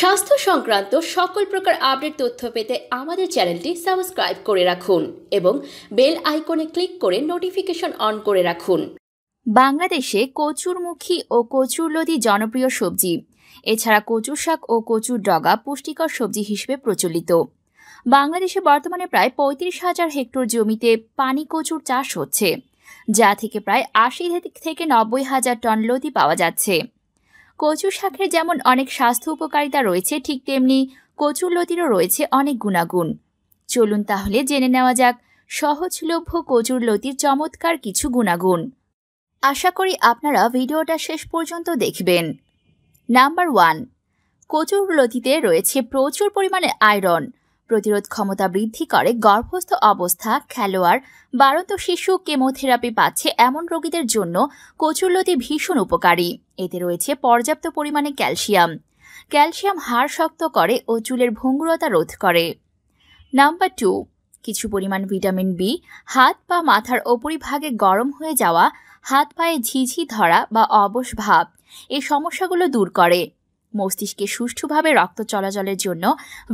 স্বাস্থ্য সংক্রান্ত সকল প্রকার আপডেট তথ্য পেতে আমাদের চ্যানেলটি সাবস্ক্রাইব করে রাখুন এবং বেল আইকনে ক্লিক করে নোটিফিকেশন অন করে রাখুন বাংলাদেশে কচুরমুখী ও কচুর কচুরলতি জনপ্রিয় সবজি এছাড়া কচুর শাক ও কচুর ডগা পুষ্টিকর সবজি হিসেবে প্রচলিত বাংলাদেশে বর্তমানে প্রায় পঁয়ত্রিশ হাজার হেক্টর জমিতে পানি কচুর চাষ হচ্ছে যা থেকে প্রায় আশি থেকে নব্বই হাজার টন লতি পাওয়া যাচ্ছে কচু শাকের যেমন অনেক স্বাস্থ্য উপকারিতা রয়েছে ঠিক তেমনি কচুরলতিরও রয়েছে অনেক গুণাগুণ চলুন তাহলে জেনে নেওয়া যাক সহজলভ্য কচুরলতির চমৎকার কিছু গুণাগুণ আশা করি আপনারা ভিডিওটা শেষ পর্যন্ত দেখবেন নাম্বার ওয়ান কচুরলতিতে রয়েছে প্রচুর পরিমাণে আয়রন প্রতিরোধ ক্ষমতা বৃদ্ধি করে গর্ভস্থ অবস্থা খেলোয়াড় বারন্ত শিশু কেমোথেরাপি পাচ্ছে এমন রোগীদের জন্য কচুরলতি ভীষণ উপকারী এতে রয়েছে পর্যাপ্ত পরিমাণে ক্যালসিয়াম ক্যালসিয়াম হাড় শক্ত করে ও চুলের ভঙ্গুরতা রোধ করে নাম্বার টু কিছু পরিমাণ ভিটামিন বি হাত পা মাথার ওপরিভাগে গরম হয়ে যাওয়া হাত পায়ে ঝিঝি ধরা বা অবশ ভাব এই সমস্যাগুলো দূর করে মস্তিষ্কে সুষ্ঠুভাবে রক্ত চলাচলের জন্য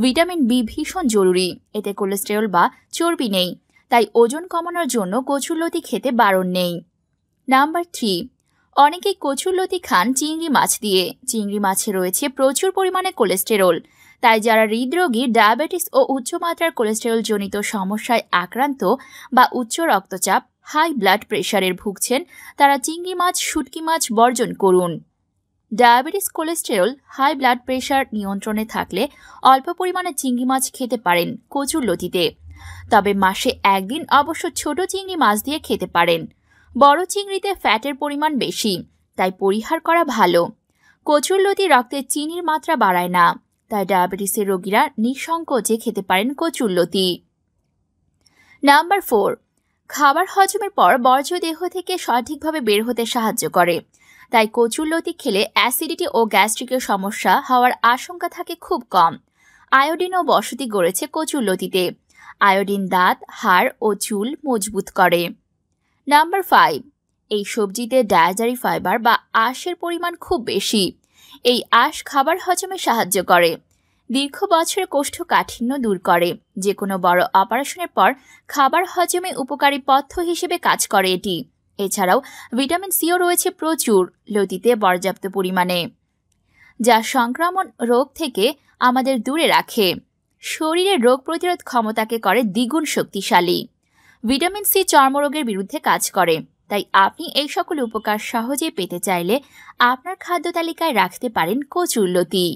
ভিটামিন বি ভীষণ জরুরি এতে কোলেস্টেরল বা চর্বি নেই তাই ওজন কমানোর জন্য কচুরলতি খেতে বারণ নেই নাম্বার থ্রি অনেকে কচুরলতি খান চিংড়ি মাছ দিয়ে চিংড়ি মাছে রয়েছে প্রচুর পরিমাণে কোলেস্টেরল তাই যারা হৃদরোগী ডায়াবেটিস ও উচ্চমাত্রার কোলেস্টেরলজনিত সমস্যায় আক্রান্ত বা উচ্চ রক্তচাপ হাই ব্লাড প্রেশারের ভুগছেন তারা চিংড়ি মাছ শুটকি মাছ বর্জন করুন diabetes cholesterol high blood pressure নিয়ন্ত্রণে থাকলে অল্প পরিমাণে চিংড়ি মাছ খেতে পারেন কচুর লতিতে তবে মাসে একদিন অবশ্য ছোট চিংড়ি মাছ দিয়ে খেতে পারেন বড় চিংড়িতে ফ্যাটের পরিমাণ বেশি তাই পরিহার করা ভালো কচুরলতি রক্তে চিনির মাত্রা বাড়ায় না তাই ডায়াবেটিসের রোগীরা নিঃসংকোচে খেতে পারেন কচুরলতি নাম্বার ফোর খাবার হজমের পর বর্জ্য দেহ থেকে সঠিকভাবে বের হতে সাহায্য করে তাই কচুর লতি খেলে অ্যাসিডিটি ও গ্যাস্ট্রিকের সমস্যা হওয়ার আশঙ্কা থাকে খুব কম আয়োডিনও বসতি গড়েছে কচুর লতিতে আয়োডিন দাঁত হাড় ও চুল মজবুত করে নাম্বার ফাইভ এই সবজিতে ডায়াজারি ফাইবার বা আঁশের পরিমাণ খুব বেশি এই আঁশ খাবার হজমে সাহায্য করে দীর্ঘ বছরের কোষ্ঠকাঠিন্য দূর করে যে কোনো বড় অপারেশনের পর খাবার হজমে উপকারী পথ্য হিসেবে কাজ করে এটি এছাড়াও ভিটামিন সিও রয়েছে প্রচুর লতিতে পর্যাপ্ত পরিমাণে যা সংক্রমণ রোগ থেকে আমাদের দূরে রাখে শরীরের রোগ প্রতিরোধ ক্ষমতাকে করে দ্বিগুণ শক্তিশালী ভিটামিন সি চর্মরোগের বিরুদ্ধে কাজ করে তাই আপনি এই সকল উপকার সহজে পেতে চাইলে আপনার খাদ্য তালিকায় রাখতে পারেন কচুর লতি